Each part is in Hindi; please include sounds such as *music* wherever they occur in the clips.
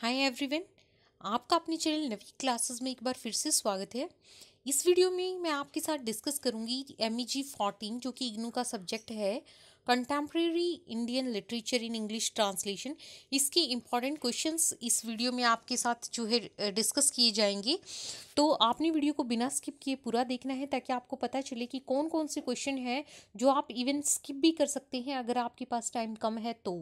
हाय एवरीवन आपका अपने चैनल नवी क्लासेस में एक बार फिर से स्वागत है इस वीडियो में मैं आपके साथ डिस्कस करूंगी एम ई जी फोर्टीन जो कि इग्नू का सब्जेक्ट है contemporary Indian literature in English translation इसके इम्पॉर्टेंट क्वेश्चंस इस वीडियो में आपके साथ जो है डिस्कस किए जाएंगे तो आपने वीडियो को बिना स्किप किए पूरा देखना है ताकि आपको पता चले कि कौन कौन से क्वेश्चन हैं जो आप इवन स्किप भी कर सकते हैं अगर आपके पास टाइम कम है तो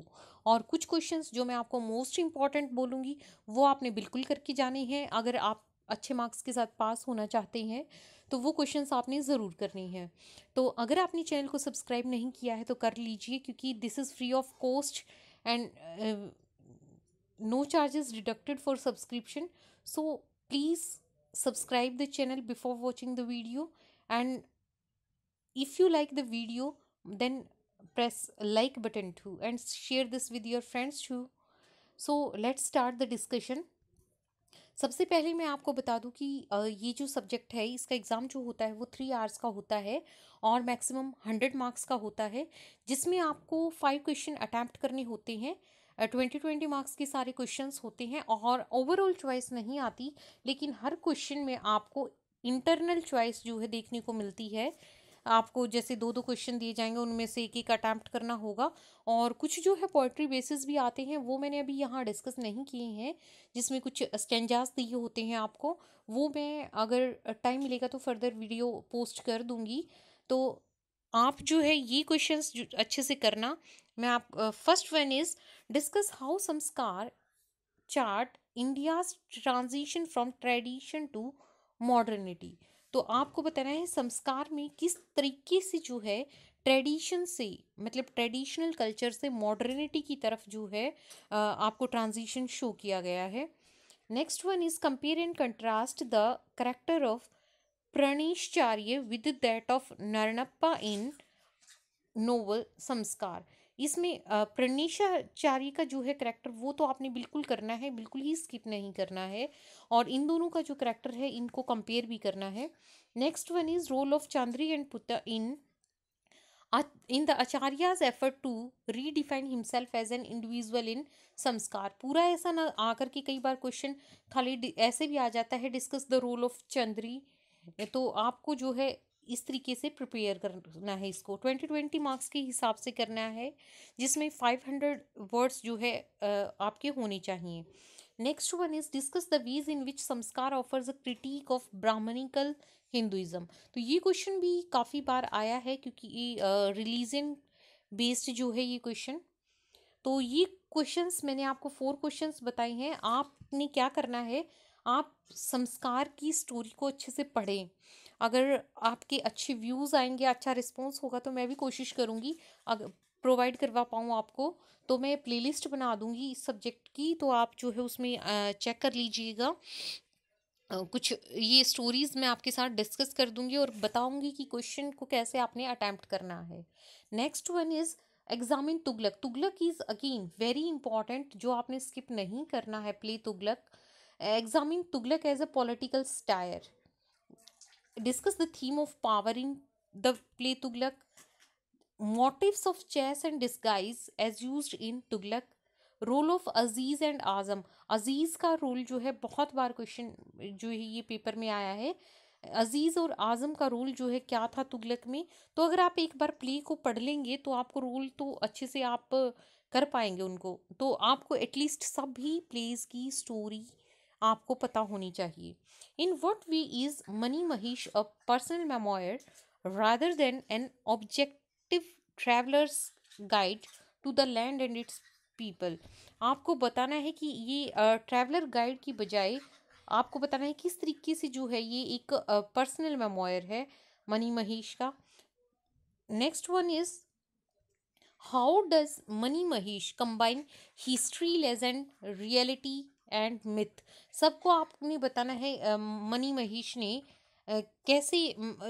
और कुछ क्वेश्चन जो मैं आपको मोस्ट इम्पॉर्टेंट बोलूँगी वो आपने बिल्कुल करके जाने हैं अगर आप अच्छे मार्क्स के साथ पास होना चाहते हैं तो वो क्वेश्चन आपने ज़रूर करने हैं तो अगर आपने चैनल को सब्सक्राइब नहीं किया है तो कर लीजिए क्योंकि this is free of cost and no charges deducted for subscription so please subscribe the channel before watching the video and if you like the video then press like button too and share this with your friends too so let's start the discussion सबसे पहले मैं आपको बता दूं कि ये जो सब्जेक्ट है इसका एग्ज़ाम जो होता है वो थ्री आवर्स का होता है और मैक्सिमम हंड्रेड मार्क्स का होता है जिसमें आपको फाइव क्वेश्चन अटैम्प्ट करने होते हैं ट्वेंटी ट्वेंटी मार्क्स के सारे क्वेश्चंस होते हैं और ओवरऑल चॉइस नहीं आती लेकिन हर क्वेश्चन में आपको इंटरनल चॉइस जो है देखने को मिलती है आपको जैसे दो दो क्वेश्चन दिए जाएंगे उनमें से एक एक अटैम्प्ट करना होगा और कुछ जो है पोइट्री बेसिस भी आते हैं वो मैंने अभी यहाँ डिस्कस नहीं किए हैं जिसमें कुछ स्टेंजाज दिए होते हैं आपको वो मैं अगर टाइम मिलेगा तो फर्दर वीडियो पोस्ट कर दूँगी तो आप जो है ये क्वेश्चन अच्छे से करना मैं आप first one is discuss how Samskara charts India's transition from tradition to modernity तो आपको बताना है संस्कार में किस तरीके से जो है ट्रेडिशन से मतलब ट्रेडिशनल कल्चर से मॉडर्निटी की तरफ जो है आपको ट्रांजिशन शो किया गया है next one is compare and contrast the character of Praneshacharya with that of Naranappa in novel Samskara इसमें प्रणीशाचार्य का जो है करेक्टर वो तो आपने बिल्कुल करना है बिल्कुल ही स्किप नहीं करना है और इन दोनों का जो करेक्टर है इनको कंपेयर भी करना है next one is role of Chandri and Putra in in the Acharya's effort to redefine himself as an individual in Samskara पूरा ऐसा ना आकर के कई बार क्वेश्चन खाली ऐसे भी आ जाता है discuss the role of Chandri तो आपको जो है इस तरीके से प्रिपेयर करना है इसको ट्वेंटी ट्वेंटी मार्क्स के हिसाब से करना है जिसमें फाइव हंड्रेड वर्ड्स जो है आपके होने चाहिए next one is discuss the ways in which Samskara offers a critique of Brahmanical Hinduism तो ये क्वेश्चन भी काफ़ी बार आया है क्योंकि ये रिलीजन बेस्ड जो है ये क्वेश्चन तो ये क्वेश्चंस मैंने आपको फोर क्वेश्चंस बताए हैं आपने क्या करना है आप संस्कार की स्टोरी को अच्छे से पढ़ें अगर आपके अच्छे व्यूज़ आएंगे अच्छा रिस्पॉन्स होगा तो मैं भी कोशिश करूँगी अगर प्रोवाइड करवा पाऊँ आपको तो मैं प्लेलिस्ट बना दूँगी इस सब्जेक्ट की तो आप जो है उसमें चेक कर लीजिएगा कुछ ये स्टोरीज़ मैं आपके साथ डिस्कस कर दूंगी और बताऊंगी कि क्वेश्चन को कैसे आपने अटैम्प्ट करना है next one is examine Tughlaq Tughlaq is again very important जो आपने स्किप नहीं करना है play Tughlaq examine Tughlaq as a political satire discuss the theme of in the play Tughlaq, motifs of chess and disguise as used in Tughlaq, role of Aziz and Azam Aziz का रोल जो है बहुत बार क्वेश्चन जो है ये पेपर में आया है अजीज़ और आज़म का रोल जो है क्या था तुगलक में तो अगर आप एक बार प्ले को पढ़ लेंगे तो आपको रोल तो अच्छे से आप कर पाएंगे उनको तो आपको एटलीस्ट सभी प्लेज की स्टोरी आपको पता होनी चाहिए in what way is Mani Mahesh a personal memoir rather than an objective traveller's guide to the land and its people आपको बताना है कि ये ट्रैवलर uh, गाइड की बजाय आपको बताना है किस तरीके से जो है ये एक पर्सनल uh, मेमोयर है मनी महेश का next one is how does Mani Mahesh combine history legend reality and myth सबको आपने बताना है मनी महेश ने कैसे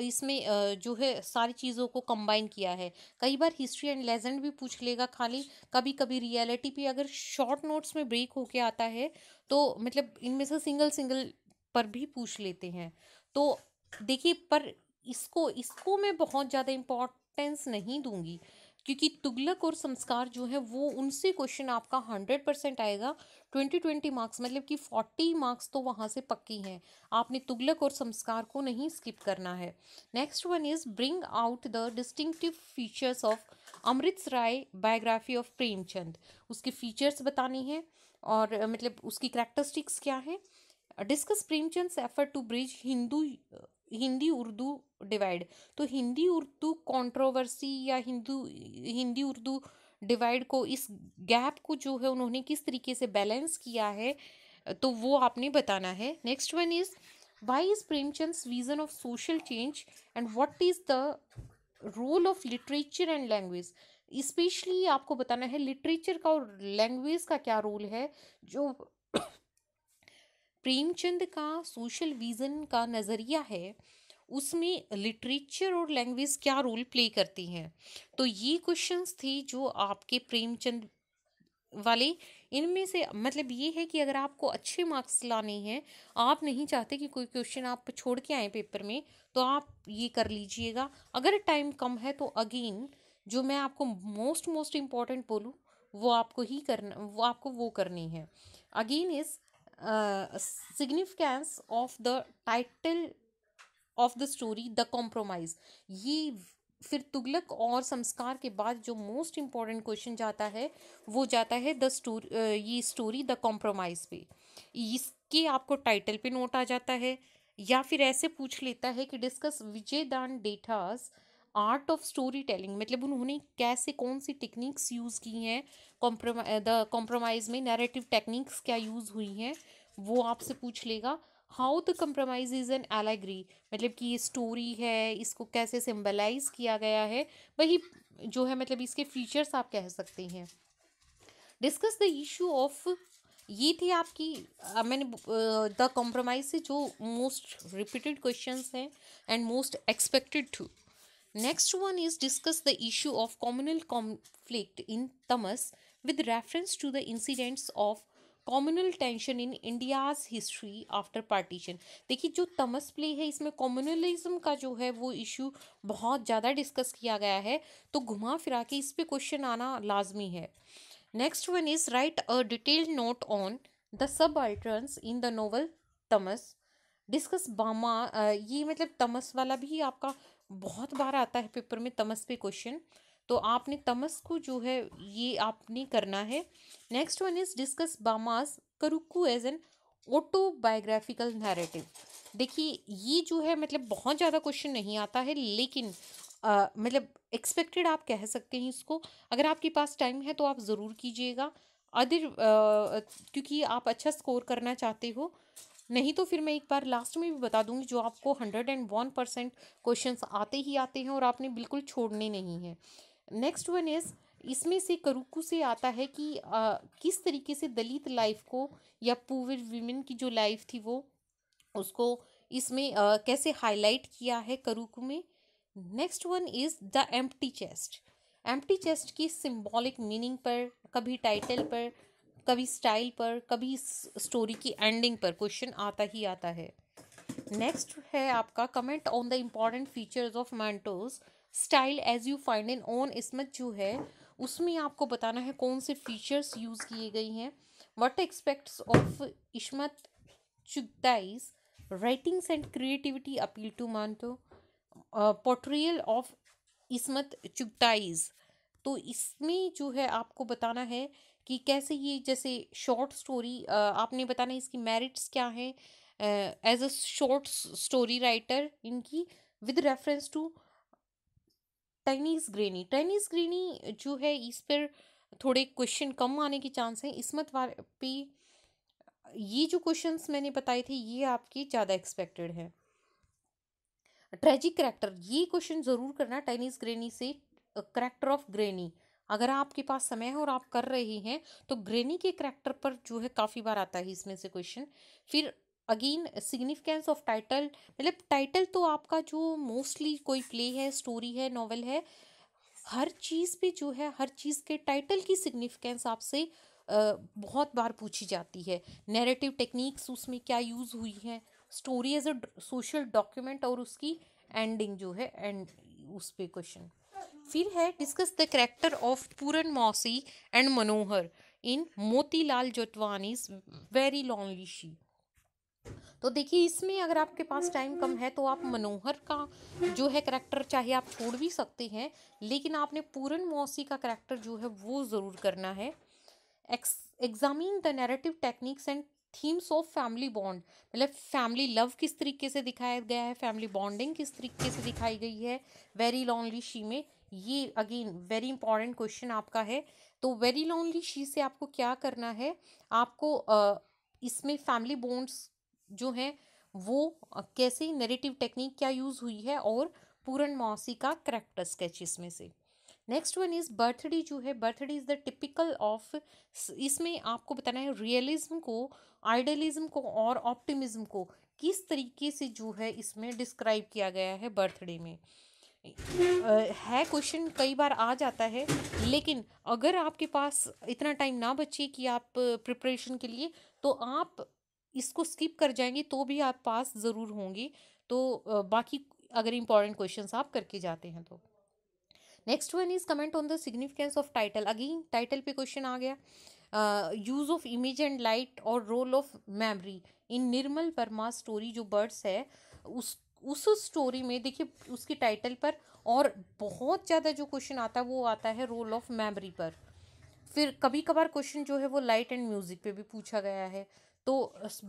इसमें जो है सारी चीज़ों को कंबाइन किया है कई बार हिस्ट्री एंड लेजेंड भी पूछ लेगा खाली कभी कभी रियलिटी पे अगर शॉर्ट नोट्स में ब्रेक होके आता है तो मतलब इनमें से सिंगल सिंगल पर भी पूछ लेते हैं तो देखिए पर इसको इसको मैं बहुत ज़्यादा इम्पोर्टेंस नहीं दूंगी क्योंकि तुगलक और संस्कार जो है वो उनसे क्वेश्चन आपका हंड्रेड परसेंट आएगा ट्वेंटी ट्वेंटी मार्क्स मतलब कि फोर्टी मार्क्स तो वहाँ से पक्की हैं आपने तुगलक और संस्कार को नहीं स्किप करना है next one is bring out the distinctive features of Amrit Rai biography of Premchand उसके फीचर्स बतानी हैं और मतलब उसकी करेक्टरिस्टिक्स क्या है discuss Premchand effort to bridge Hindu Hindi Urdu divide तो हिंदी उर्दू कंट्रोवर्सी या हिंदू हिंदी उर्दू डिवाइड को इस गैप को जो है उन्होंने किस तरीके से बैलेंस किया है तो वो आपने बताना है next one is why is Premchand vision of social change and what is the role of literature and language especially आपको बताना है लिटरेचर का और लैंग्वेज का क्या रोल है जो प्रेमचंद *coughs* का सोशल विजन का नज़रिया है उसमें लिटरेचर और लैंग्वेज क्या रोल प्ले करती हैं तो ये क्वेश्चंस थी जो आपके प्रेमचंद वाले इनमें से मतलब ये है कि अगर आपको अच्छे मार्क्स लाने हैं आप नहीं चाहते कि कोई क्वेश्चन आप छोड़ के आए पेपर में तो आप ये कर लीजिएगा अगर टाइम कम है तो अगेन जो मैं आपको मोस्ट मोस्ट इम्पॉर्टेंट बोलूँ वो आपको ही करना वो आपको वो करनी है again is significance of the title of the story the compromise ये फिर तुगलक और संस्कार के बाद जो मोस्ट इम्पॉर्टेंट क्वेश्चन जाता है वो जाता है द स्टोरी ये स्टोरी द कॉम्प्रोमाइज पे इसके आपको टाइटल पे नोट आ जाता है या फिर ऐसे पूछ लेता है कि discuss Vijay Dan Detha's art of storytelling मतलब उन्होंने कैसे कौन सी टेक्निक्स यूज़ की हैं कॉम्प्रोमा द कॉम्प्रोमाइज़ में नैरेटिव टेक्निक्स क्या यूज़ हुई हैं वो आपसे पूछ लेगा how the compromise is an allegory मतलब कि ये स्टोरी है इसको कैसे सिम्बलाइज किया गया है वही जो है मतलब इसके फीचर्स आप कह सकते हैं डिस्कस द इशू ऑफ ये थी आपकी मैंने द कॉम्प्रोमाइज से जो मोस्ट रिपीटेड क्वेश्चन हैं and most expected too next one is discuss the issue of communal conflict in Tamas with reference to the incidents of communal tension in India's history after partition देखिए जो तमस प्ले है इसमें कॉम्युनलिज्म का जो है वो इशू बहुत ज़्यादा डिस्कस किया गया है तो घुमा फिरा के इस पर क्वेश्चन आना लाजमी है next one is write a detailed note on the subalterns in the novel Tamas discuss Bama ये मतलब तमस वाला भी आपका बहुत बार आता है पेपर में तमस पे क्वेश्चन तो आपने तमस को जो है ये आपने करना है next one is discuss Bama's Karukku as an autobiographical narrative देखिए ये जो है मतलब बहुत ज़्यादा क्वेश्चन नहीं आता है लेकिन आ, मतलब एक्सपेक्टेड आप कह सकते हैं इसको अगर आपके पास टाइम है तो आप ज़रूर कीजिएगा अदर क्योंकि आप अच्छा स्कोर करना चाहते हो नहीं तो फिर मैं एक बार लास्ट में भी बता दूंगी जो आपको hundred and one percent question आते ही आते हैं और आपने बिल्कुल छोड़ने नहीं हैं नेक्स्ट वन इज़ इसमें से करुकू से आता है कि आ, किस तरीके से दलित लाइफ को या पुअर वीमेन की जो लाइफ थी वो उसको इसमें आ, कैसे हाईलाइट किया है करुकू में next one is the empty chest empty chest की सिम्बॉलिक मीनिंग पर कभी टाइटल पर कभी स्टाइल पर कभी स्टोरी की एंडिंग पर क्वेश्चन आता ही आता है नेक्स्ट है आपका comment on the important features of Manto's style as you find in own Ismat जो है उसमें आपको बताना है कौन से फीचर्स यूज़ किए गए हैं what aspects of Ismat Chughtai's writings and creativity appeal to मान तो पोट्रियल ऑफ इसमत चुगताइज तो इसमें जो है आपको बताना है कि कैसे ये जैसे शॉर्ट स्टोरी आपने बताना है इसकी मेरिट्स क्या हैं as a short story writer इनकी with reference to Tiny's Granny Tiny's Granny जो है इस पर थोड़े क्वेश्चन कम आने के चांस हैं इसमत पे ये जो क्वेश्चंस मैंने बताए थे ये आपके ज़्यादा एक्सपेक्टेड हैं ट्रेजिक करैक्टर ये क्वेश्चन ज़रूर करना टेनिस ग्रेनी से करैक्टर ऑफ ग्रेनी अगर आपके पास समय है और आप कर रहे हैं तो ग्रेनी के करैक्टर पर जो है काफ़ी बार आता है इसमें से क्वेश्चन फिर अगेन सिग्निफिकेंस ऑफ टाइटल मतलब टाइटल तो आपका जो मोस्टली कोई प्ले है स्टोरी है नॉवल है हर चीज़ पे जो है हर चीज़ के टाइटल की सिग्निफिकेंस आपसे बहुत बार पूछी जाती है नैरेटिव टेक्निक्स उसमें क्या यूज़ हुई हैं story as a social document और उसकी एंडिंग जो है एंड उस पर क्वेश्चन फिर है discuss the character of Puran Mausi and Manohar in Motilal Jotwani's very long she तो देखिए इसमें अगर आपके पास टाइम कम है तो आप मनोहर का जो है करेक्टर चाहे आप छोड़ भी सकते हैं लेकिन आपने पूरन मौसी का करेक्टर जो है वो ज़रूर करना है एक्स examine the narrative techniques and themes of family bond मतलब फैमिली लव किस तरीके से दिखाया गया है फैमिली बॉन्डिंग किस तरीके से दिखाई गई है वेरी लॉन्ली शी में ये अगेन वेरी इंपॉर्टेंट क्वेश्चन आपका है तो वेरी लॉन्ली शी से आपको क्या करना है आपको इसमें फैमिली बॉन्ड्स जो है वो कैसे नेगेटिव टेक्निक क्या यूज़ हुई है और पूरन मौसी का करेक्टर स्केच इसमें से नेक्स्ट वन इज़ बर्थडे जो है birthday is the typical of इसमें आपको बताना है रियलिज्म को आइडियलिज्म को और ऑप्टिमिज्म को किस तरीके से जो है इसमें डिस्क्राइब किया गया है बर्थडे में है क्वेश्चन कई बार आ जाता है लेकिन अगर आपके पास इतना टाइम ना बचे कि आप प्रिपरेशन के लिए तो आप इसको स्किप कर जाएंगे तो भी आप पास ज़रूर होंगे तो बाकी अगर इंपॉर्टेंट क्वेश्चंस आप करके जाते हैं तो next one is comment on the significance of title again title पे क्वेश्चन आ गया use of image and light और role of memory in Nirmal Verma story जो बर्ड्स है उस उस स्टोरी में देखिए उसके टाइटल पर और बहुत ज़्यादा जो क्वेश्चन आता है वो आता है रोल ऑफ मेमोरी पर फिर कभी कभार क्वेश्चन जो है वो लाइट एंड म्यूज़िक पे भी पूछा गया है तो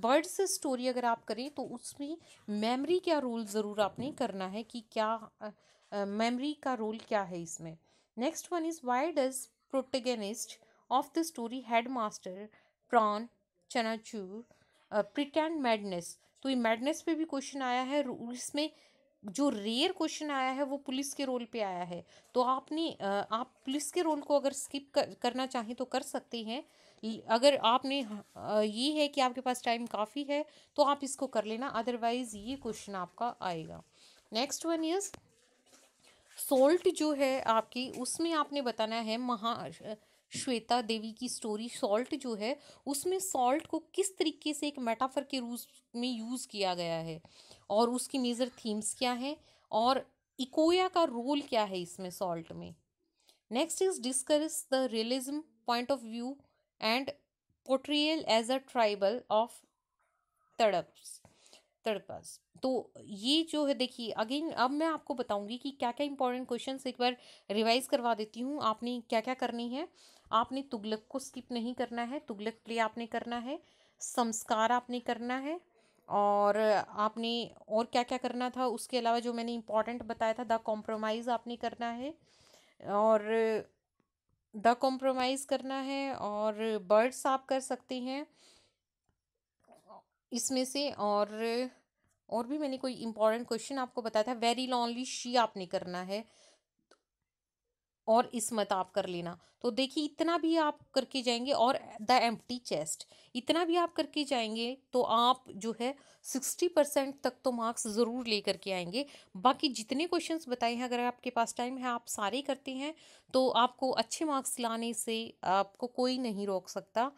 बर्ड्स स्टोरी अगर आप करें तो उसमें मेमोरी क्या रोल ज़रूर आपने करना है कि क्या मेमोरी का रोल क्या है इसमें next one is why does protagonist of the story headmaster prawn chanachur pretend madness तो ये मैडनेस पे भी क्वेश्चन आया है इसमें जो रेयर क्वेश्चन आया है वो पुलिस के रोल पे आया है तो आपने आप पुलिस के रोल को अगर स्किप कर, करना चाहें तो कर सकते हैं अगर आपने ये है कि आपके पास टाइम काफ़ी है तो आप इसको कर लेना अदरवाइज़ ये क्वेश्चन आपका आएगा नेक्स्ट वन इज़ सोल्ट जो है आपकी उसमें आपने बताना है महा श्वेता देवी की स्टोरी सॉल्ट जो है उसमें सॉल्ट को किस तरीके से एक मेटाफर के रूप में यूज़ किया गया है और उसकी मेजर थीम्स क्या हैं और इकोया का रोल क्या है इसमें सॉल्ट में next is discuss the realism point of view and portrayal as a tribal of तड़प्स तड़पस तो ये जो है देखिए अगेन अब मैं आपको बताऊंगी कि क्या क्या इंपॉर्टेंट क्वेश्चन एक बार रिवाइज करवा देती हूँ आपने क्या क्या करनी है आपने तुगलक को स्किप नहीं करना है तुगलक प्ले आपने करना है संस्कार आपने करना है और आपने और क्या क्या करना था उसके अलावा जो मैंने इंपॉर्टेंट बताया था द कॉम्प्रोमाइज़ आपने करना है और द कॉम्प्रोमाइज़ करना है और बर्ड्स आप कर सकते हैं इसमें से और और भी मैंने कोई इम्पॉर्टेंट क्वेश्चन आपको बताया था वेरी लॉन्ली शी आपने करना है और इसमत आप कर लेना तो देखिए इतना भी आप करके जाएंगे और द एम्प्टी चेस्ट इतना भी आप करके जाएंगे तो आप जो है सिक्सटी परसेंट तक तो मार्क्स ज़रूर ले करके आएंगे बाकी जितने क्वेश्चंस बताए हैं अगर आपके पास टाइम है आप सारे करते हैं तो आपको अच्छे मार्क्स लाने से आपको कोई नहीं रोक सकता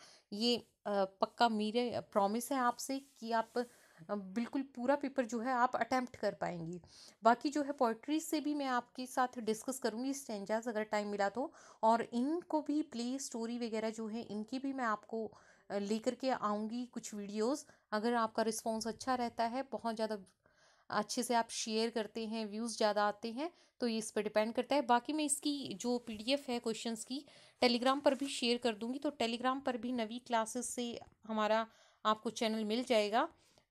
ये पक्का मेरे प्रॉमिस है आपसे कि आप बिल्कुल पूरा पेपर जो है आप अटैम्प्ट कर पाएंगी बाकी जो है पोइट्री से भी मैं आपके साथ डिस्कस करूँगी स्टेंजाज अगर टाइम मिला तो और इनको भी प्ले स्टोरी वगैरह जो है इनकी भी मैं आपको लेकर के आऊँगी कुछ वीडियोस अगर आपका रिस्पॉन्स अच्छा रहता है बहुत ज़्यादा अच्छे से आप शेयर करते हैं व्यूज़ ज़्यादा आते हैं तो ये इस पर डिपेंड करता है बाकी मैं इसकी जो पीडीएफ है क्वेश्चंस की टेलीग्राम पर भी शेयर कर दूंगी तो टेलीग्राम पर भी नवी क्लासेस से हमारा आपको चैनल मिल जाएगा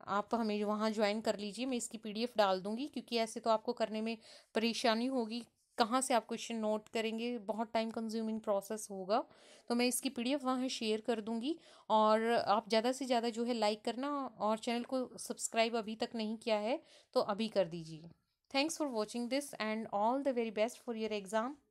आप तो हमें वहाँ ज्वाइन कर लीजिए मैं इसकी पीडीएफ डाल दूँगी क्योंकि ऐसे तो आपको करने में परेशानी होगी कहाँ से आप क्वेश्चन नोट करेंगे बहुत टाइम कंज्यूमिंग प्रोसेस होगा तो मैं इसकी पीडीएफ वहाँ शेयर कर दूँगी और आप ज़्यादा से ज़्यादा जो है लाइक करना और चैनल को सब्सक्राइब अभी तक नहीं किया है तो अभी कर दीजिए thanks for watching this and all the very best for your exam